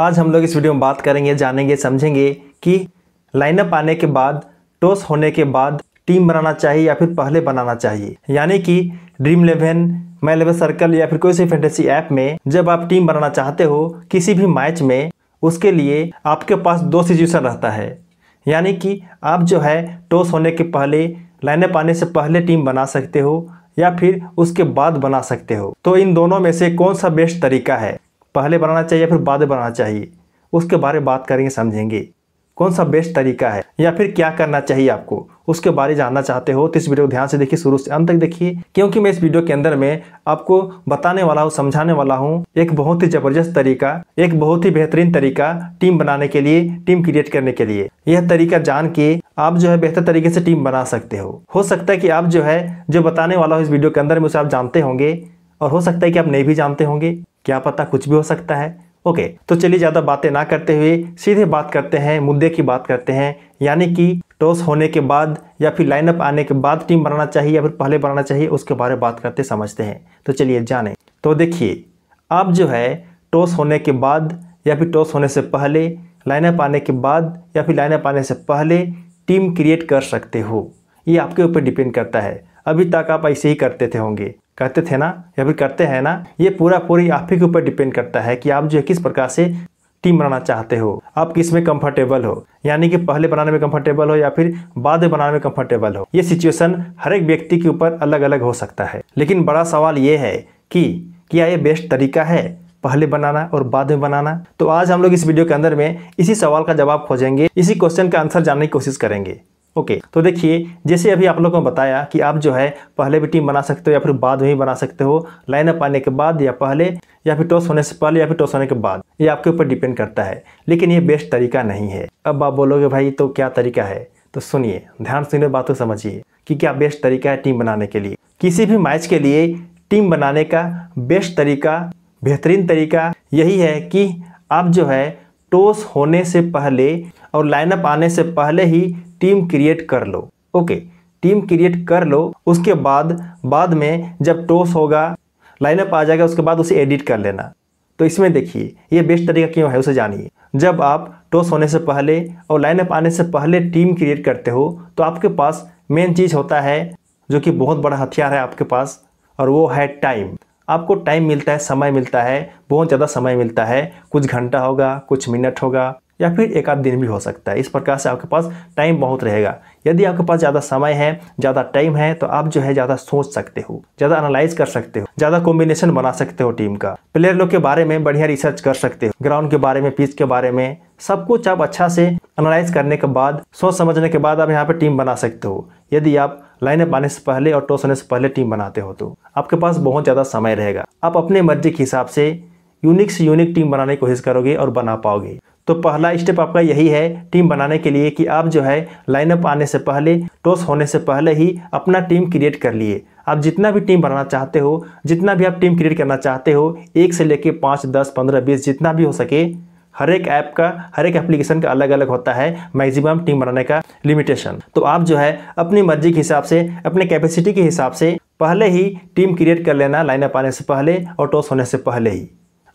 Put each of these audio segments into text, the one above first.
आज हम लोग इस वीडियो में बात करेंगे जानेंगे समझेंगे कि लाइनअप आने के बाद टॉस होने के बाद टीम बनाना चाहिए या फिर पहले बनाना चाहिए यानी कि dream eleven my eleven circle या फिर कोई सी फैंटेसी ऐप में जब आप टीम बनाना चाहते हो किसी भी मैच में उसके लिए आपके पास दो सिचुएशन रहता है यानी कि आप जो है टॉस होने के पहले लाइनअप आने से पहले टीम बना सकते हो या फिर उसके बाद बना सकते हो तो इन दोनों में से कौन सा बेस्ट तरीका है पहले बनाना चाहिए या फिर बाद में बनाना चाहिए उसके बारे में बात करेंगे समझेंगे कौन सा बेस्ट तरीका है या फिर क्या करना चाहिए आपको उसके बारे जानना चाहते हो तो इस वीडियो को ध्यान से देखिए शुरू से अंत तक देखिए क्योंकि मैं इस वीडियो के अंदर में आपको बताने वाला हूँ समझाने वाला हूँ एक बहुत ही जबरदस्त तरीका एक बहुत ही बेहतरीन तरीका टीम बनाने के लिए टीम क्रिएट करने के लिए यह तरीका जान के आप जो है बेहतर तरीके से टीम बना सकते हो हो सकता है कि आप जो है जो बताने वाला हो इस वीडियो के अंदर में उसे आप जानते होंगे और हो सकता है कि आप नहीं भी जानते होंगे क्या पता कुछ भी हो सकता है ओके तो चलिए ज़्यादा बातें ना करते हुए सीधे बात करते हैं मुद्दे की बात करते हैं यानी कि टॉस होने के बाद या फिर लाइनअप आने के बाद टीम बनाना चाहिए या फिर पहले बनाना चाहिए उसके बारे में बात करते समझते हैं तो चलिए जाने तो देखिए आप जो है टॉस होने के बाद या फिर टॉस होने से पहले लाइनअप आने के बाद या फिर लाइनअप आने से पहले टीम क्रिएट कर सकते हो ये आपके ऊपर डिपेंड करता है अभी तक आप ऐसे ही करते थे होंगे करते थे ना या फिर करते हैं ना ये पूरा पूरी आप ही के ऊपर डिपेंड करता है कि आप जो है किस प्रकार से टीम बनाना चाहते हो आप किस में कंफर्टेबल हो यानी कि पहले बनाने में कंफर्टेबल हो या फिर बाद में बनाने में कंफर्टेबल हो ये सिचुएशन हर एक व्यक्ति के ऊपर अलग अलग हो सकता है लेकिन बड़ा सवाल ये है कि क्या ये बेस्ट तरीका है पहले बनाना और बाद में बनाना तो आज हम लोग इस वीडियो के अंदर में इसी सवाल का जवाब खोजेंगे इसी क्वेश्चन का आंसर जानने की कोशिश करेंगे ओके okay, तो देखिए जैसे अभी आप लोगों को बताया कि आप जो है पहले भी टीम बना सकते हो या फिर बाद में ही बना सकते हो लाइनअप आने के बाद या पहले या फिर टॉस होने से पहले या फिर टॉस होने के बाद ये आपके ऊपर डिपेंड करता है लेकिन ये बेस्ट तरीका नहीं है अब आप बोलोगे भाई तो क्या तरीका है तो सुनिए ध्यान सुनिए बात को समझिए कि क्या बेस्ट तरीका है टीम बनाने के लिए किसी भी मैच के लिए टीम बनाने का बेस्ट तरीका बेहतरीन तरीका यही है कि आप जो है टॉस होने से पहले और लाइनअप आने से पहले ही टीम क्रिएट कर लो ओके टीम क्रिएट कर लो उसके बाद बाद में जब टॉस होगा लाइनअप आ जाएगा उसके बाद उसे एडिट कर लेना तो इसमें देखिए ये बेस्ट तरीका क्यों है उसे जानिए जब आप टॉस होने से पहले और लाइनअप आने से पहले टीम क्रिएट करते हो तो आपके पास मेन चीज़ होता है जो कि बहुत बड़ा हथियार है आपके पास और वो है टाइम आपको टाइम मिलता है समय मिलता है बहुत ज़्यादा समय मिलता है कुछ घंटा होगा कुछ मिनट होगा या फिर एक आध दिन भी हो सकता है इस प्रकार से आपके पास टाइम बहुत रहेगा यदि आपके पास ज़्यादा समय है ज़्यादा टाइम है तो आप जो है ज़्यादा सोच सकते हो ज़्यादा एनालाइज कर सकते हो ज़्यादा कॉम्बिनेशन बना सकते हो टीम का प्लेयर लोग के बारे में बढ़िया रिसर्च कर सकते हो ग्राउंड के बारे में पिच के बारे में सब कुछ आप अच्छा से एनालाइज करने के बाद सोच समझने के बाद आप यहाँ पे टीम बना सकते हो यदि आप लाइनअप आने से पहले और टॉस होने से पहले टीम बनाते हो तो आपके पास बहुत ज़्यादा समय रहेगा आप अपने मर्जी के हिसाब से यूनिक से यूनिक टीम बनाने की कोशिश करोगे और बना पाओगे तो पहला स्टेप आपका यही है टीम बनाने के लिए कि आप जो है लाइनअप आने से पहले टॉस होने से पहले ही अपना टीम क्रिएट कर लिए आप जितना भी टीम बनाना चाहते हो जितना भी आप टीम क्रिएट करना चाहते हो एक से लेके पाँच दस पंद्रह बीस जितना भी हो सके हर एक ऐप का हर एक एप्लीकेशन का अलग अलग होता है मैक्सिमम टीम बनाने का लिमिटेशन तो आप जो है अपनी मर्जी के हिसाब से अपने कैपेसिटी के हिसाब से पहले ही टीम क्रिएट कर लेना लाइनअप आने से पहले और टॉस होने से पहले ही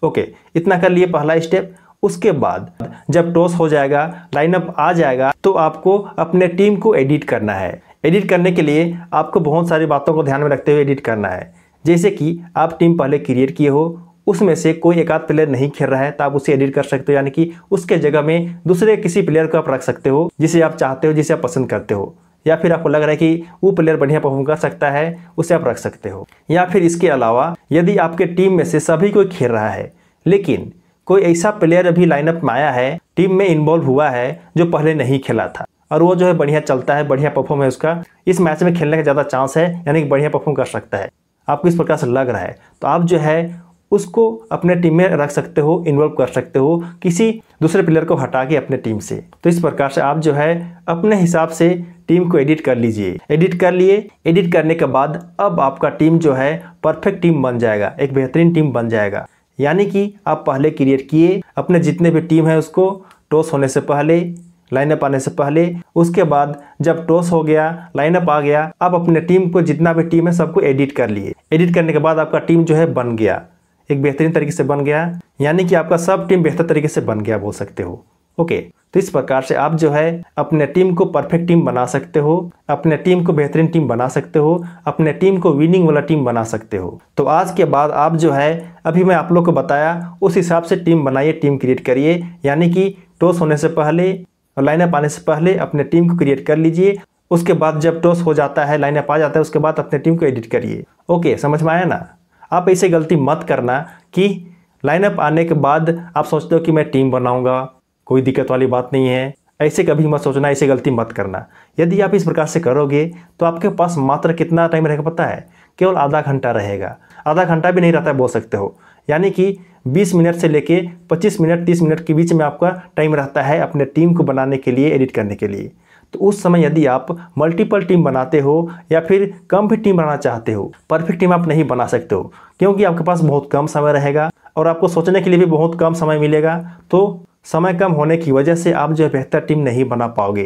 ओके इतना कर लिए पहला स्टेप उसके बाद जब टॉस हो जाएगा लाइनअप आ जाएगा तो आपको अपने टीम को एडिट करना है एडिट करने के लिए आपको बहुत सारी बातों को ध्यान में रखते हुए एडिट करना है जैसे कि आप टीम पहले क्रिएट किए हो उसमें से कोई एक आध प्लेयर नहीं खेल रहा है तो आप उसे एडिट कर सकते हो यानी कि उसके जगह में दूसरे किसी प्लेयर को आप रख सकते हो जिसे आप चाहते हो जिसे आप पसंद करते हो या फिर आपको लग रहा है कि वो प्लेयर बढ़िया परफॉर्म कर सकता है उसे आप रख सकते हो या फिर इसके अलावा यदि आपके टीम में से सभी कोई खेल रहा है लेकिन कोई ऐसा प्लेयर अभी लाइनअप में आया है टीम में इन्वॉल्व हुआ है जो पहले नहीं खेला था और वो जो है बढ़िया चलता है बढ़िया परफॉर्म है उसका इस मैच में खेलने का ज़्यादा चांस है यानी कि बढ़िया परफॉर्म कर सकता है आपको इस प्रकार से लग रहा है तो आप जो है उसको अपने टीम में रख सकते हो इन्वॉल्व कर सकते हो किसी दूसरे प्लेयर को हटा के अपने टीम से तो इस प्रकार से आप जो है अपने हिसाब से टीम को एडिट कर लीजिए एडिट कर लिए एडिट करने के बाद अब आपका टीम जो है परफेक्ट टीम बन जाएगा एक बेहतरीन टीम बन जाएगा यानी कि आप पहले क्रिएट किए अपने जितने भी टीम है उसको टॉस होने से पहले लाइनअप आने से पहले उसके बाद जब टॉस हो गया लाइनअप आ गया आप अपने टीम को जितना भी टीम है सबको एडिट कर लिए एडिट करने के बाद आपका टीम जो है बन गया एक बेहतरीन तरीके से बन गया यानी कि आपका सब टीम बेहतर तरीके से बन गया बोल सकते हो ओके तो इस प्रकार से आप जो है अपने टीम को परफेक्ट टीम बना सकते हो अपने टीम को बेहतरीन टीम बना सकते हो अपने टीम को विनिंग वाला टीम बना सकते हो तो आज के बाद आप जो है अभी मैं आप लोग को बताया उस हिसाब से टीम बनाइए टीम क्रिएट करिए यानी कि टॉस होने से पहले और लाइनअप आने से पहले अपने टीम को क्रिएट कर लीजिए उसके बाद जब टॉस हो जाता है लाइनअप आ जाता है उसके बाद अपने टीम को एडिट करिए ओके समझ में आया ना आप ऐसे गलती मत करना कि लाइनअप आने के बाद आप सोचते हो कि मैं टीम बनाऊंगा कोई दिक्कत वाली बात नहीं है ऐसे कभी मत सोचना ऐसे गलती मत करना यदि आप इस प्रकार से करोगे तो आपके पास मात्र कितना टाइम रहेगा पता है केवल आधा घंटा रहेगा आधा घंटा भी नहीं रहता है बोल सकते हो यानी कि 20 मिनट से लेके 25 मिनट 30 मिनट के बीच में आपका टाइम रहता है अपने टीम को बनाने के लिए एडिट करने के लिए तो उस समय यदि आप मल्टीपल टीम बनाते हो या फिर कम भी टीम बनाना चाहते हो परफेक्ट टीम आप नहीं बना सकते हो क्योंकि आपके पास बहुत कम समय रहेगा और आपको सोचने के लिए भी बहुत कम समय मिलेगा तो समय कम होने की वजह से आप जो है बेहतर टीम नहीं बना पाओगे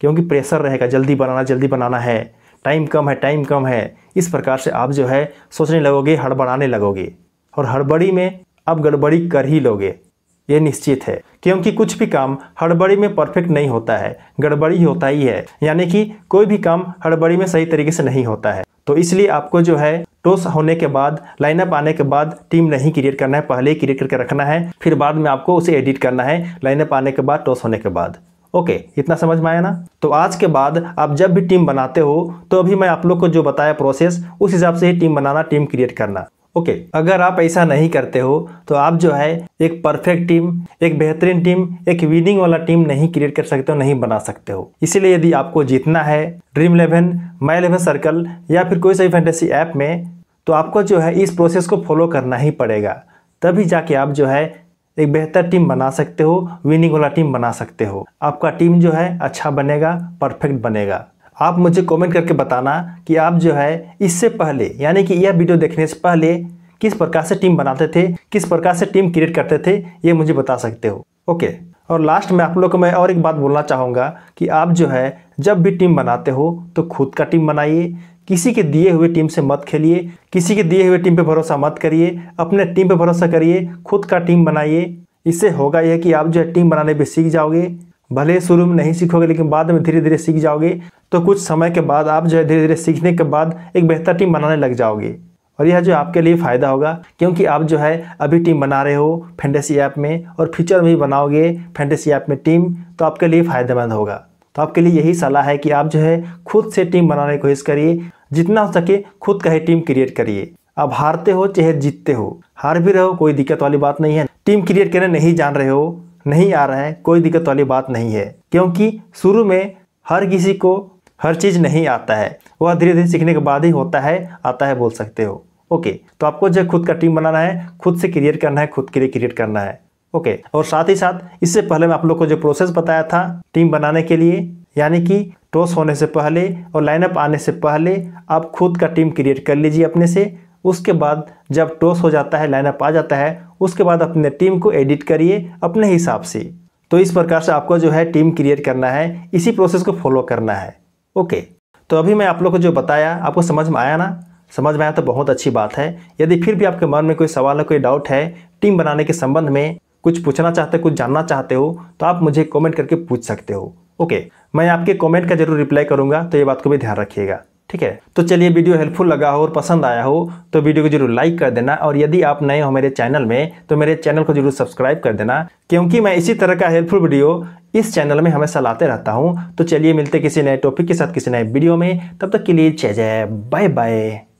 क्योंकि प्रेशर रहेगा जल्दी बनाना जल्दी बनाना है टाइम कम है टाइम कम है इस प्रकार से आप जो है सोचने लगोगे हड़बड़ाने लगोगे और हड़बड़ी में आप गड़बड़ी कर ही लोगे ये निश्चित है क्योंकि कुछ भी काम हड़बड़ी में परफेक्ट नहीं होता है गड़बड़ी होता ही है यानी कि कोई भी काम हड़बड़ी में सही तरीके से नहीं होता है तो इसलिए आपको जो है टॉस होने के बाद लाइनअप आने के बाद टीम नहीं क्रिएट करना है पहले ही क्रिएट करके रखना है फिर बाद में आपको उसे एडिट करना है लाइनअप आने के बाद टॉस होने के बाद ओके इतना समझ में आया ना तो आज के बाद आप जब भी टीम बनाते हो तो अभी मैं आप लोग को जो बताया प्रोसेस उस हिसाब से ही टीम बनाना टीम क्रिएट करना ओके okay, अगर आप ऐसा नहीं करते हो तो आप जो है एक परफेक्ट टीम एक बेहतरीन टीम एक विनिंग वाला टीम नहीं क्रिएट कर सकते हो नहीं बना सकते हो इसीलिए यदि आपको जीतना है dream eleven my eleven circle या फिर कोई सही फैंटेसी ऐप में तो आपको जो है इस प्रोसेस को फॉलो करना ही पड़ेगा तभी जाके आप जो है एक बेहतर टीम बना सकते हो विनिंग वाला टीम बना सकते हो आपका टीम जो है अच्छा बनेगा परफेक्ट बनेगा आप मुझे कमेंट करके बताना कि आप जो है इससे पहले यानी कि यह वीडियो देखने से पहले किस प्रकार से टीम बनाते थे किस प्रकार से टीम क्रिएट करते थे ये मुझे बता सकते हो ओके और लास्ट में आप लोग को मैं और एक बात बोलना चाहूँगा कि आप जो है जब भी टीम बनाते हो तो खुद का टीम बनाइए किसी के दिए हुए टीम से मत खेलिए किसी के दिए हुए टीम पे भरोसा मत करिए अपने टीम पे भरोसा करिए खुद का टीम बनाइए इससे होगा यह कि आप जो है टीम बनाने भी सीख जाओगे भले शुरू में नहीं सीखोगे लेकिन बाद में धीरे धीरे सीख जाओगे तो कुछ समय के बाद आप जो है धीरे धीरे सीखने के बाद एक बेहतर टीम बनाने लग जाओगे और यह जो आपके लिए फ़ायदा होगा क्योंकि आप जो है अभी टीम बना रहे हो फेंडेसी ऐप में और फ्यूचर में भी बनाओगे फेंडेसी ऐप में टीम तो आपके लिए फ़ायदेमंद होगा तो आपके लिए यही सलाह है कि आप जो है खुद से टीम बनाने की कोशिश करिए जितना हो सके खुद का ही टीम क्रिएट करिए आप हारते हो चाहे जीतते हो हार भी रहो कोई दिक्कत वाली बात नहीं है टीम क्रिएट करने नहीं जान रहे हो नहीं आ रहा है कोई दिक्कत वाली बात नहीं है क्योंकि शुरू में हर किसी को हर चीज़ नहीं आता है वह धीरे धीरे सीखने के बाद ही होता है आता है बोल सकते हो ओके तो आपको जो खुद का टीम बनाना है खुद से क्रिएट करना है खुद के लिए क्रिएट करना है ओके और साथ ही साथ इससे पहले मैं आप लोग को जो प्रोसेस बताया था टीम बनाने के लिए यानी कि टॉस होने से पहले और लाइनअप आने से पहले आप खुद का टीम क्रिएट कर लीजिए अपने से उसके बाद जब टॉस हो जाता है लाइनअप आ जाता है उसके बाद अपने टीम को एडिट करिए अपने हिसाब से तो इस प्रकार से आपको जो है टीम क्रिएट करना है इसी प्रोसेस को फॉलो करना है ओके तो अभी मैं आप लोग को जो बताया आपको समझ में आया ना समझ में आया तो बहुत अच्छी बात है यदि फिर भी आपके मन में कोई सवाल है कोई डाउट है टीम बनाने के संबंध में कुछ पूछना चाहते हो कुछ जानना चाहते हो तो आप मुझे कमेंट करके पूछ सकते हो ओके मैं आपके कमेंट का जरूर रिप्लाई करूंगा तो ये बात को भी ध्यान रखिएगा ठीक है तो चलिए वीडियो हेल्पफुल लगा हो और पसंद आया हो तो वीडियो को जरूर लाइक कर देना और यदि आप नए हो मेरे चैनल में तो मेरे चैनल को जरूर सब्सक्राइब कर देना क्योंकि मैं इसी तरह का हेल्पफुल वीडियो इस चैनल में हमेशा लाते रहता हूँ तो चलिए मिलते किसी नए टॉपिक के साथ किसी नए वीडियो में तब तक के लिए जय जय बाय बाय